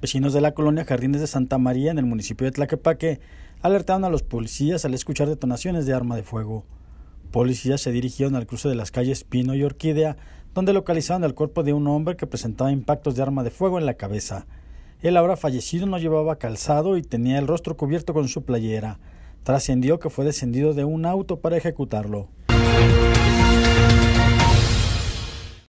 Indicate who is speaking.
Speaker 1: Vecinos de la colonia Jardines de Santa María en el municipio de Tlaquepaque alertaron a los policías al escuchar detonaciones de arma de fuego. Policías se dirigieron al cruce de las calles Pino y Orquídea, donde localizaron el cuerpo de un hombre que presentaba impactos de arma de fuego en la cabeza. El ahora fallecido no llevaba calzado y tenía el rostro cubierto con su playera. Trascendió que fue descendido de un auto para ejecutarlo.